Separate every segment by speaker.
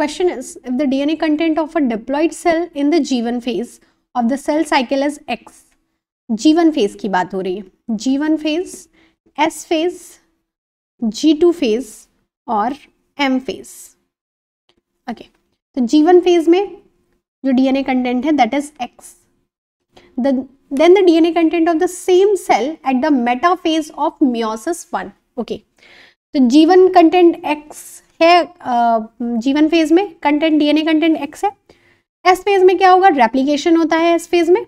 Speaker 1: Question is, if the DNA content of a diploid cell in the G1 phase of the cell cycle is X, G1 phase की बात हो रही है G1 phase, S phase, G2 phase or M phase. Okay, So G1 phase में जो DNA content है that is X. The then the DNA content of the same cell at the metaphase of meiosis 1. Okay. तो जीवन content x है जीवन phase में content DNA content x है S phase में क्या होगा रेप्लीकेशन होता है एस फेज में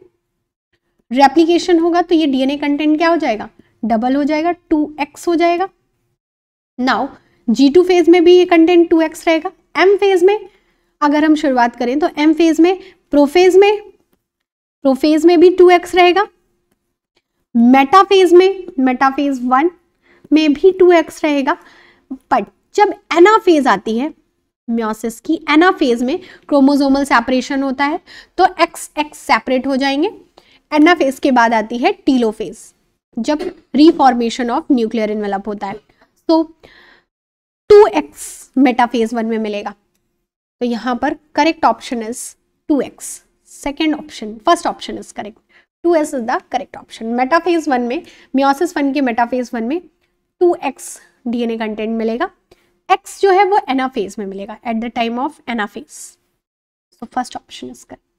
Speaker 1: रेप्लीकेशन होगा तो ये डीएनए कंटेंट क्या हो जाएगा डबल हो जाएगा टू एक्स हो जाएगा नाउ जी टू फेज में भी ये कंटेंट टू एक्स रहेगा एम फेज में अगर हम शुरुआत करें तो एम फेज में प्रोफेज में प्रोफेज में भी टू एक्स रहेगा मेटाफेज में मेटाफेज वन में भी टू एक्स रहेगा बट जब एना फेज आती है म्योसिस की एना फेज में क्रोमोजोमल सेपरेशन होता है तो एक्स एक्स सेपरेट हो जाएंगे एना फेज के बाद आती है टीलो फेज जब रिफॉर्मेशन ऑफ न्यूक्लियर इन्वेलप होता है तो टू एक्स मेटाफेज वन में मिलेगा तो यहां पर correct option is two x second option first option is correct two S is the correct option metaphase one में म्योसिस वन के मेटाफेज वन में टू एक्स डीएनए कंटेंट मिलेगा x जो है वो एनाफेज में मिलेगा at the time of anaphase so first option is correct